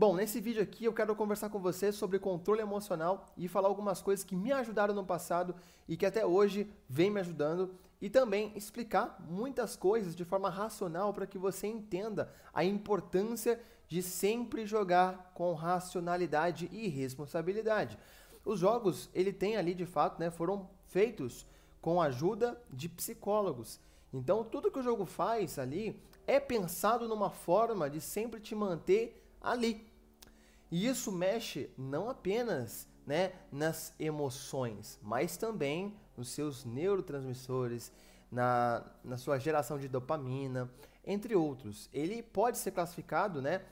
Bom, nesse vídeo aqui eu quero conversar com você sobre controle emocional e falar algumas coisas que me ajudaram no passado e que até hoje vem me ajudando e também explicar muitas coisas de forma racional para que você entenda a importância de sempre jogar com racionalidade e responsabilidade. Os jogos, ele tem ali de fato, né, foram feitos com a ajuda de psicólogos. Então, tudo que o jogo faz ali é pensado numa forma de sempre te manter ali e isso mexe não apenas né, nas emoções, mas também nos seus neurotransmissores, na, na sua geração de dopamina, entre outros. Ele pode ser classificado, né,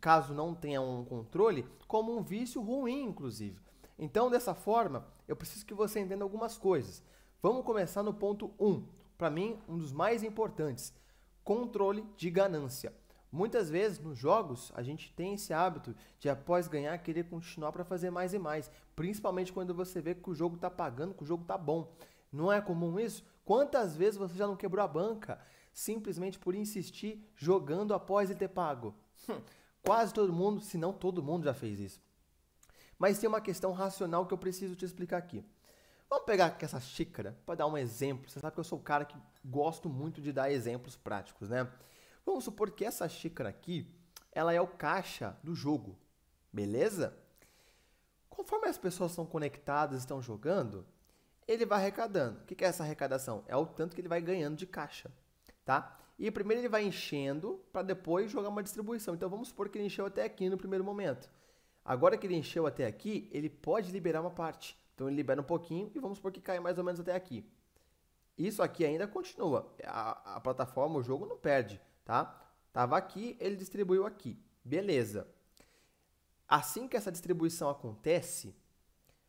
caso não tenha um controle, como um vício ruim, inclusive. Então, dessa forma, eu preciso que você entenda algumas coisas. Vamos começar no ponto 1. Um. Para mim, um dos mais importantes: controle de ganância. Muitas vezes nos jogos a gente tem esse hábito de após ganhar querer continuar para fazer mais e mais, principalmente quando você vê que o jogo está pagando, que o jogo está bom. Não é comum isso? Quantas vezes você já não quebrou a banca simplesmente por insistir jogando após ele ter pago? Hum, quase todo mundo, se não todo mundo já fez isso. Mas tem uma questão racional que eu preciso te explicar aqui. Vamos pegar essa xícara para dar um exemplo. Você sabe que eu sou o cara que gosto muito de dar exemplos práticos, né? Vamos supor que essa xícara aqui, ela é o caixa do jogo, beleza? Conforme as pessoas estão conectadas, estão jogando, ele vai arrecadando. O que é essa arrecadação? É o tanto que ele vai ganhando de caixa, tá? E primeiro ele vai enchendo para depois jogar uma distribuição. Então vamos supor que ele encheu até aqui no primeiro momento. Agora que ele encheu até aqui, ele pode liberar uma parte. Então ele libera um pouquinho e vamos supor que cai mais ou menos até aqui. Isso aqui ainda continua. A, a plataforma, o jogo não perde tá? Tava aqui, ele distribuiu aqui. Beleza. Assim que essa distribuição acontece,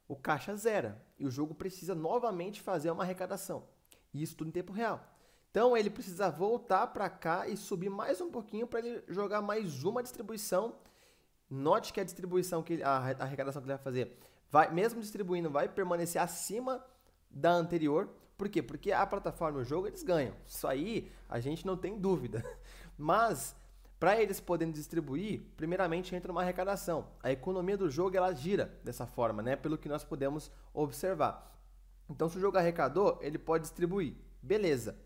o caixa zera e o jogo precisa novamente fazer uma arrecadação. E isso tudo em tempo real. Então ele precisa voltar para cá e subir mais um pouquinho para ele jogar mais uma distribuição. Note que a distribuição que ele, a arrecadação que ele vai fazer, vai mesmo distribuindo, vai permanecer acima da anterior, por quê? Porque a plataforma e o jogo eles ganham. Isso aí a gente não tem dúvida. Mas para eles poderem distribuir, primeiramente entra uma arrecadação. A economia do jogo ela gira dessa forma, né? Pelo que nós podemos observar. Então, se o jogo arrecadou, ele pode distribuir. Beleza.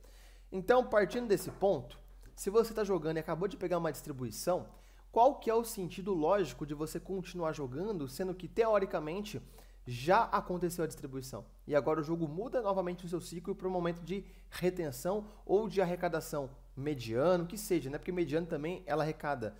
Então, partindo desse ponto, se você está jogando e acabou de pegar uma distribuição, qual que é o sentido lógico de você continuar jogando, sendo que teoricamente já aconteceu a distribuição. E agora o jogo muda novamente o seu ciclo para o momento de retenção ou de arrecadação mediano, que seja, né? Porque mediano também ela arrecada.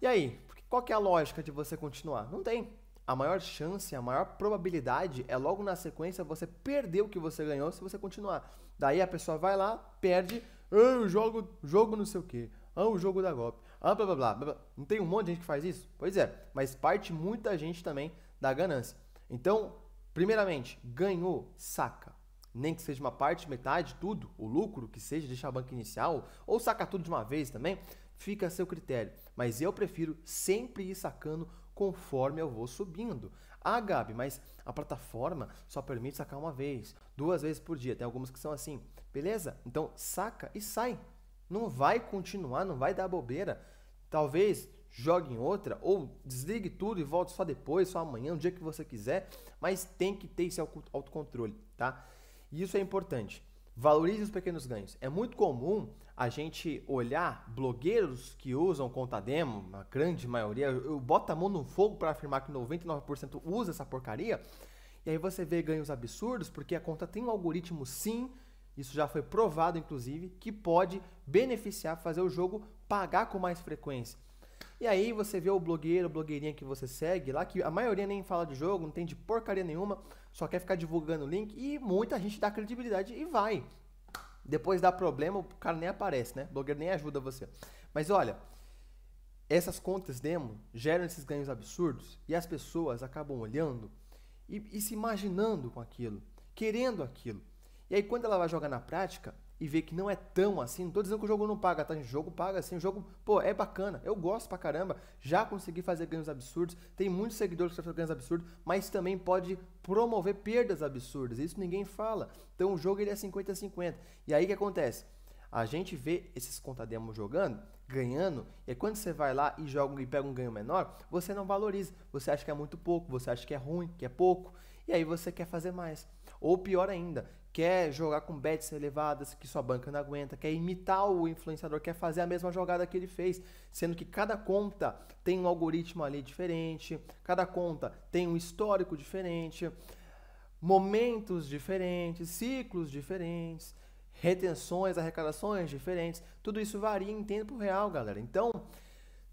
E aí, qual que é a lógica de você continuar? Não tem. A maior chance, a maior probabilidade é logo na sequência você perder o que você ganhou se você continuar. Daí a pessoa vai lá, perde, eu ah, jogo, jogo não sei o que, ah, o jogo da golpe, ah, blá, blá, blá, blá. Não tem um monte de gente que faz isso? Pois é, mas parte muita gente também da ganância. Então, primeiramente, ganhou, saca. Nem que seja uma parte, metade, tudo, o lucro que seja, deixar a banca inicial, ou saca tudo de uma vez também, fica a seu critério. Mas eu prefiro sempre ir sacando conforme eu vou subindo. Ah, Gabi, mas a plataforma só permite sacar uma vez, duas vezes por dia. Tem algumas que são assim. Beleza? Então saca e sai. Não vai continuar, não vai dar bobeira. Talvez jogue em outra, ou desligue tudo e volte só depois, só amanhã, o dia que você quiser, mas tem que ter esse autocontrole, tá? E isso é importante. Valorize os pequenos ganhos. É muito comum a gente olhar blogueiros que usam conta demo, a grande maioria, eu boto a mão no fogo para afirmar que 99% usa essa porcaria, e aí você vê ganhos absurdos, porque a conta tem um algoritmo sim, isso já foi provado inclusive, que pode beneficiar, fazer o jogo pagar com mais frequência. E aí você vê o blogueiro, blogueirinha que você segue lá, que a maioria nem fala de jogo, não tem de porcaria nenhuma, só quer ficar divulgando o link e muita gente dá credibilidade e vai. Depois dá problema, o cara nem aparece, né? O blogueiro nem ajuda você. Mas olha, essas contas demo geram esses ganhos absurdos e as pessoas acabam olhando e, e se imaginando com aquilo, querendo aquilo. E aí quando ela vai jogar na prática, e ver que não é tão assim, não tô dizendo que o jogo não paga, tá? O jogo paga assim, o jogo, pô, é bacana, eu gosto pra caramba, já consegui fazer ganhos absurdos, tem muitos seguidores que fazem ganhos absurdos, mas também pode promover perdas absurdas, isso ninguém fala. Então o jogo ele é 50-50. E aí o que acontece? A gente vê esses contademos jogando, ganhando, e quando você vai lá e joga e pega um ganho menor, você não valoriza, você acha que é muito pouco, você acha que é ruim, que é pouco, e aí você quer fazer mais. Ou pior ainda, quer jogar com bets elevadas que sua banca não aguenta, quer imitar o influenciador, quer fazer a mesma jogada que ele fez, sendo que cada conta tem um algoritmo ali diferente, cada conta tem um histórico diferente, momentos diferentes, ciclos diferentes, retenções, arrecadações diferentes, tudo isso varia em tempo real, galera. Então,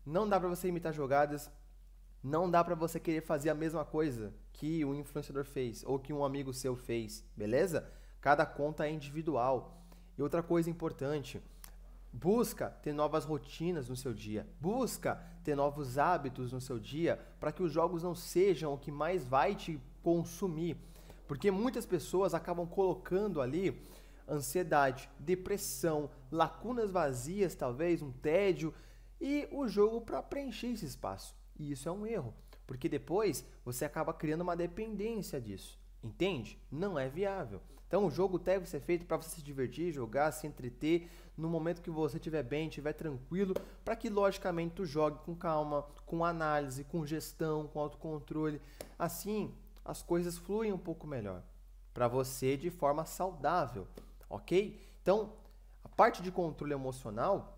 não dá para você imitar jogadas, não dá para você querer fazer a mesma coisa que o um influenciador fez ou que um amigo seu fez, beleza? Cada conta é individual. E outra coisa importante, busca ter novas rotinas no seu dia, busca ter novos hábitos no seu dia para que os jogos não sejam o que mais vai te consumir. Porque muitas pessoas acabam colocando ali ansiedade, depressão, lacunas vazias, talvez um tédio e o jogo para preencher esse espaço. E isso é um erro, porque depois você acaba criando uma dependência disso. Entende? Não é viável. Então o jogo deve ser feito para você se divertir, jogar, se entreter no momento que você estiver bem, estiver tranquilo, para que logicamente tu jogue com calma, com análise, com gestão, com autocontrole. Assim, as coisas fluem um pouco melhor para você de forma saudável, OK? Então, a parte de controle emocional,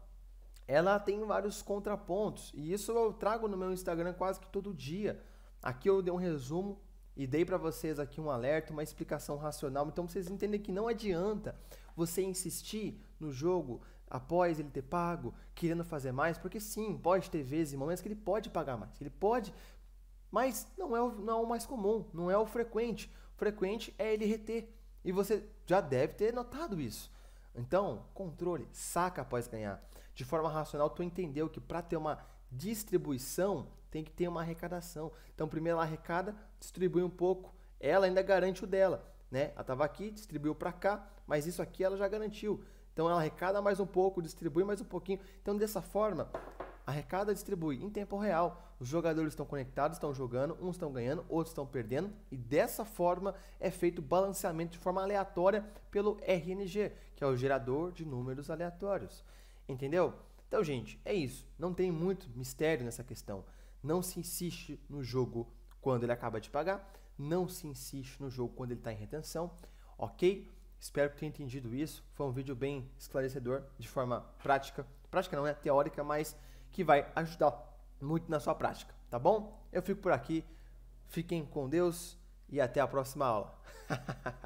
ela tem vários contrapontos, e isso eu trago no meu Instagram quase que todo dia. Aqui eu dei um resumo e dei para vocês aqui um alerta, uma explicação racional. Então vocês entendem que não adianta você insistir no jogo após ele ter pago, querendo fazer mais, porque sim, pode ter vezes e momentos que ele pode pagar mais, ele pode, mas não é, o, não é o mais comum, não é o frequente. O frequente é ele reter. E você já deve ter notado isso. Então, controle, saca após ganhar. De forma racional, tu entendeu que para ter uma distribuição tem que ter uma arrecadação. Então, primeiro ela arrecada, distribui um pouco, ela ainda garante o dela. Né? Ela estava aqui, distribuiu para cá, mas isso aqui ela já garantiu. Então, ela arrecada mais um pouco, distribui mais um pouquinho. Então, dessa forma, arrecada, distribui em tempo real. Os jogadores estão conectados, estão jogando, uns estão ganhando, outros estão perdendo, e dessa forma é feito o balanceamento de forma aleatória pelo RNG, que é o gerador de números aleatórios. Entendeu? Então, gente, é isso. Não tem muito mistério nessa questão. Não se insiste no jogo quando ele acaba de pagar, não se insiste no jogo quando ele está em retenção, ok? Espero que tenha entendido isso. Foi um vídeo bem esclarecedor, de forma prática. Prática não é teórica, mas que vai ajudar muito na sua prática, tá bom? Eu fico por aqui. Fiquem com Deus e até a próxima aula.